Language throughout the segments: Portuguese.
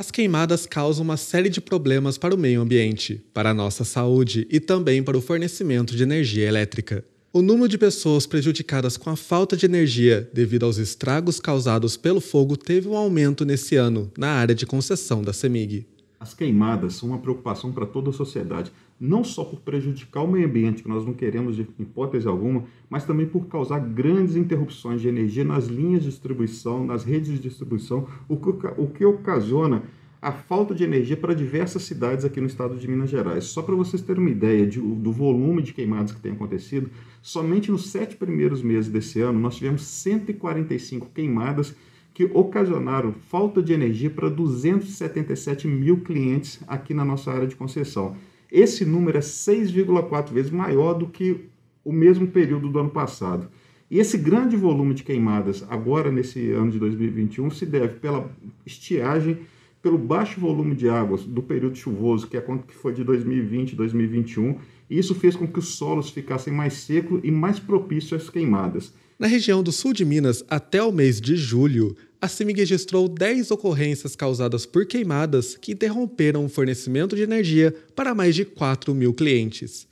As queimadas causam uma série de problemas para o meio ambiente, para a nossa saúde e também para o fornecimento de energia elétrica. O número de pessoas prejudicadas com a falta de energia devido aos estragos causados pelo fogo teve um aumento nesse ano na área de concessão da CEMIG. As queimadas são uma preocupação para toda a sociedade, não só por prejudicar o meio ambiente, que nós não queremos de hipótese alguma, mas também por causar grandes interrupções de energia nas linhas de distribuição, nas redes de distribuição, o que, o que ocasiona a falta de energia para diversas cidades aqui no estado de Minas Gerais. Só para vocês terem uma ideia de, do volume de queimadas que tem acontecido, somente nos sete primeiros meses desse ano nós tivemos 145 queimadas que ocasionaram falta de energia para 277 mil clientes aqui na nossa área de concessão. Esse número é 6,4 vezes maior do que o mesmo período do ano passado. E esse grande volume de queimadas agora nesse ano de 2021 se deve pela estiagem, pelo baixo volume de águas do período chuvoso, que é quanto que foi de 2020 2021, e isso fez com que os solos ficassem mais secos e mais propícios às queimadas. Na região do sul de Minas, até o mês de julho, a CEMIG registrou 10 ocorrências causadas por queimadas que interromperam o fornecimento de energia para mais de 4 mil clientes.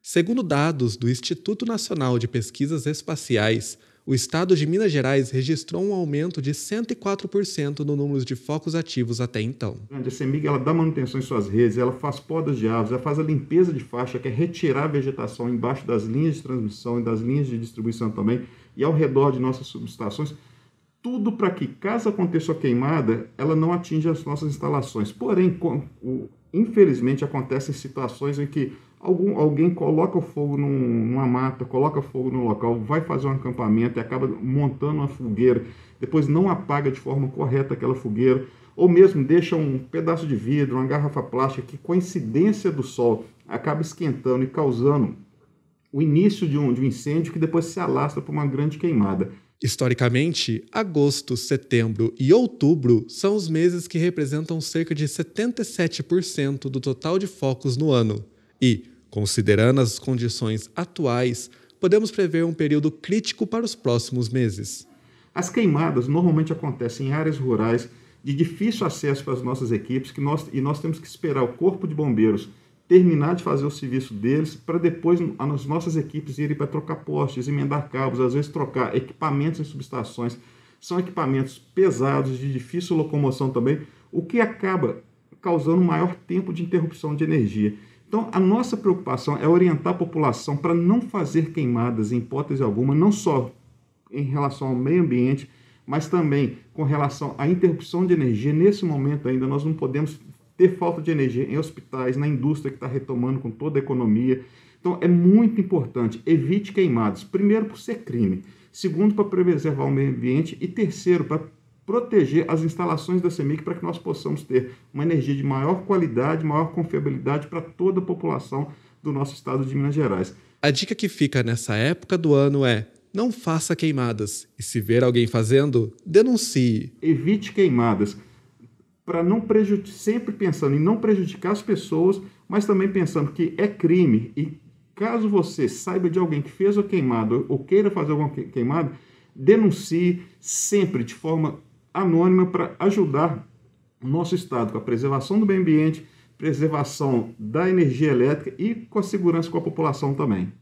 Segundo dados do Instituto Nacional de Pesquisas Espaciais, o estado de Minas Gerais registrou um aumento de 104% no número de focos ativos até então. A CEMIG ela dá manutenção em suas redes, ela faz podas de árvores, ela faz a limpeza de faixa, que é retirar a vegetação embaixo das linhas de transmissão e das linhas de distribuição também, e ao redor de nossas subestações, tudo para que, caso aconteça a queimada, ela não atinja as nossas instalações. Porém, com, o, infelizmente, acontecem situações em que algum, alguém coloca fogo num, numa mata, coloca fogo no local, vai fazer um acampamento e acaba montando uma fogueira, depois não apaga de forma correta aquela fogueira, ou mesmo deixa um pedaço de vidro, uma garrafa plástica que, com a incidência do sol, acaba esquentando e causando o início de um, de um incêndio que depois se alastra para uma grande queimada. Historicamente, agosto, setembro e outubro são os meses que representam cerca de 77% do total de focos no ano, e, considerando as condições atuais, podemos prever um período crítico para os próximos meses. As queimadas normalmente acontecem em áreas rurais de difícil acesso para as nossas equipes que nós, e nós temos que esperar o Corpo de Bombeiros terminar de fazer o serviço deles, para depois as nossas equipes irem para trocar postes, emendar cabos, às vezes trocar equipamentos em subestações. São equipamentos pesados, de difícil locomoção também, o que acaba causando maior tempo de interrupção de energia. Então, a nossa preocupação é orientar a população para não fazer queimadas, em hipótese alguma, não só em relação ao meio ambiente, mas também com relação à interrupção de energia. Nesse momento ainda, nós não podemos ter falta de energia em hospitais, na indústria que está retomando com toda a economia. Então é muito importante, evite queimadas. Primeiro, por ser crime. Segundo, para preservar o meio ambiente. E terceiro, para proteger as instalações da CEMIC para que nós possamos ter uma energia de maior qualidade, maior confiabilidade para toda a população do nosso estado de Minas Gerais. A dica que fica nessa época do ano é não faça queimadas. E se ver alguém fazendo, denuncie. Evite queimadas para não prejudicar, sempre pensando em não prejudicar as pessoas, mas também pensando que é crime e caso você saiba de alguém que fez a queimada ou queira fazer alguma queimada, denuncie sempre de forma anônima para ajudar o nosso estado com a preservação do meio ambiente, preservação da energia elétrica e com a segurança com a população também.